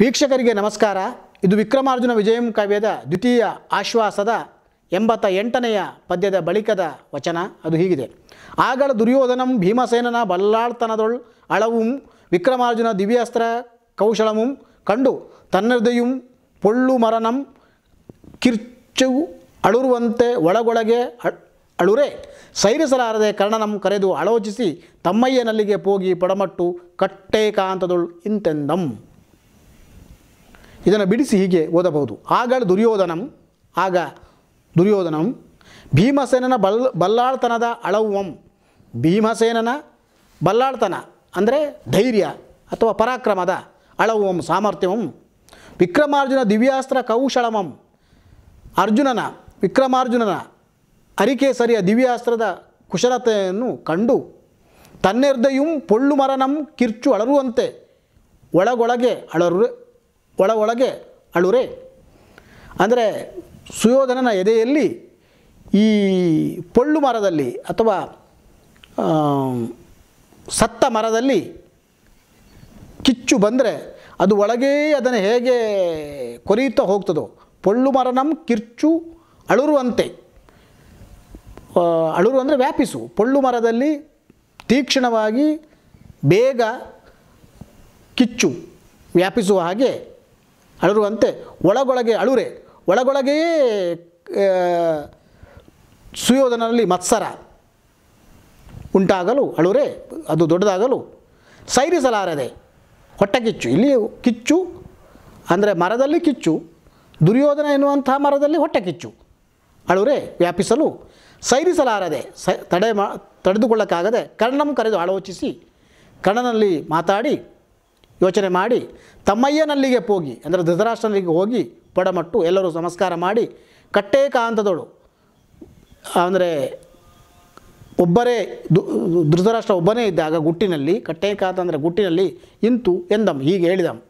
ವೀಕ್ಷಕರಿಗೆ ನಮಸ್ಕಾರ ಇದು ವಿಕ್ರಮಾರ್ಜುನ ವಿಜಯಂ ಕಾವ್ಯದ ದ್ವಿತೀಯ ಆಶ್ವಾಸದ ಎಂಬತ್ತ ಎಂಟನೆಯ ಪದ್ಯದ ಬಳಿಕದ ವಚನ ಅದು ಹೀಗಿದೆ ಆಗಳ ದುರ್ಯೋಧನಂ ಭೀಮಸೇನನ ಬಲ್ಲಾಳ್ತನದೊಳ್ ಅಳವುಂ ವಿಕ್ರಮಾರ್ಜುನ ದಿವ್ಯಾಸ್ತ್ರ ಕೌಶಲಮುಂ ಕಂಡು ತನ್ನದೆಯುಂ ಪೊಳ್ಳು ಮರನಂ ಕಿರ್ಚು ಅಳುರುವಂತೆ ಒಳಗೊಳಗೆ ಅಳುರೆ ಸೈರಿಸಲಾರದೆ ಕರ್ಣನಂ ಕರೆದು ಆಲೋಚಿಸಿ ತಮ್ಮಯ್ಯನಲ್ಲಿಗೆ ಪೋಗಿ ಪಡಮಟ್ಟು ಕಟ್ಟೇಕಾಂತದೊಳ್ ಇಂತೆಂದಂ ಇದನ್ನು ಬಿಡಿಸಿ ಹೀಗೆ ಓದಬಹುದು ಆಗಳ ದುರ್ಯೋಧನಂ ಆಗ ದುರ್ಯೋಧನಂ ಭೀಮಸೇನನ ಬಲ್ ಬಲ್ಲಾಳ್ತನದ ಅಳವಂ ಭೀಮಸೇನನ ಬಲ್ಲಾಳ್ತನ ಅಂದರೆ ಧೈರ್ಯ ಅಥವಾ ಪರಾಕ್ರಮದ ಅಳವಂ ಸಾಮರ್ಥ್ಯವಂ ವಿಕ್ರಮಾರ್ಜುನ ದಿವ್ಯಾಸ್ತ್ರ ಕೌಶಳಮಂ ಅರ್ಜುನನ ವಿಕ್ರಮಾರ್ಜುನನ ಅರಿಕೇಸರಿಯ ದಿವ್ಯಾಸ್ತ್ರದ ಕುಶಲತೆಯನ್ನು ಕಂಡು ತನ್ನೆರ್ದೆಯೂ ಪೊಳ್ಳು ಮರನಂ ಕಿರ್ಚು ಅಳರುವಂತೆ ಒಳಗೊಳಗೆ ಅಳರು ಒಳ ಒಳಗೆ ಅಳುರೆ ಅಂದರೆ ಸುಯೋಧನನ ಎದೆಯಲ್ಲಿ ಈ ಪೊಳ್ಳು ಮರದಲ್ಲಿ ಅಥವಾ ಸತ್ತ ಮರದಲ್ಲಿ ಕಿಚ್ಚು ಬಂದರೆ ಅದು ಒಳಗೇ ಅದನ್ನು ಹೇಗೆ ಕೊರೆಯುತ್ತಾ ಹೋಗ್ತದೋ ಪೊಳ್ಳು ಮರ ನಮ್ಮ ಕಿರ್ಚು ಅಳುರುವಂತೆ ಅಳುರು ಅಂದರೆ ವ್ಯಾಪಿಸು ಪೊಳ್ಳು ಮರದಲ್ಲಿ ತೀಕ್ಷ್ಣವಾಗಿ ಬೇಗ ಕಿಚ್ಚು ವ್ಯಾಪಿಸುವ ಹಾಗೆ ಅಳರುವಂತೆ ಒಳಗೊಳಗೆ ಅಳುರೆ ಒಳಗೊಳಗೆಯೇ ಸುಯೋಧನಲ್ಲಿ ಮತ್ಸರ ಉಂಟಾಗಲು ಅಳುರೆ ಅದು ದೊಡ್ಡದಾಗಲು ಸೈರಿಸಲಾರದೆ ಹೊಟ್ಟೆ ಕಿಚ್ಚು ಇಲ್ಲಿ ಕಿಚ್ಚು ಅಂದರೆ ಮರದಲ್ಲಿ ಕಿಚ್ಚು ದುರ್ಯೋಧನ ಎನ್ನುವಂತಹ ಮರದಲ್ಲಿ ಹೊಟ್ಟೆ ಕಿಚ್ಚು ಅಳುರೆ ವ್ಯಾಪಿಸಲು ಸೈರಿಸಲಾರದೆ ಸ ತಡೆ ಮಾ ತಡೆದುಕೊಳ್ಳಕ್ಕಾಗದೆ ಕರ್ಣಂ ಕರೆದು ಆಲೋಚಿಸಿ ಕರ್ಣನಲ್ಲಿ ಮಾತಾಡಿ ಯೋಚನೆ ಮಾಡಿ ತಮ್ಮಯ್ಯನಲ್ಲಿಗೆ ಹೋಗಿ ಅಂದರೆ ಧೃತರಾಷ್ಟ್ರನಲ್ಲಿಗೆ ಹೋಗಿ ಪಡಮಟ್ಟು ಎಲ್ಲರೂ ಸಂಸ್ಕಾರ ಮಾಡಿ ಕಟ್ಟೇ ಕಾಂತದಳು ಅಂದರೆ ಒಬ್ಬರೇ ಧೃತರಾಷ್ಟ್ರ ಒಬ್ಬನೇ ಇದ್ದಾಗ ಗುಟ್ಟಿನಲ್ಲಿ ಅಂತ ಅಂದರೆ ಗುಟ್ಟಿನಲ್ಲಿ ಇಂತು ಎಂದಂ ಹೀಗೆ ಹೇಳಿದಂ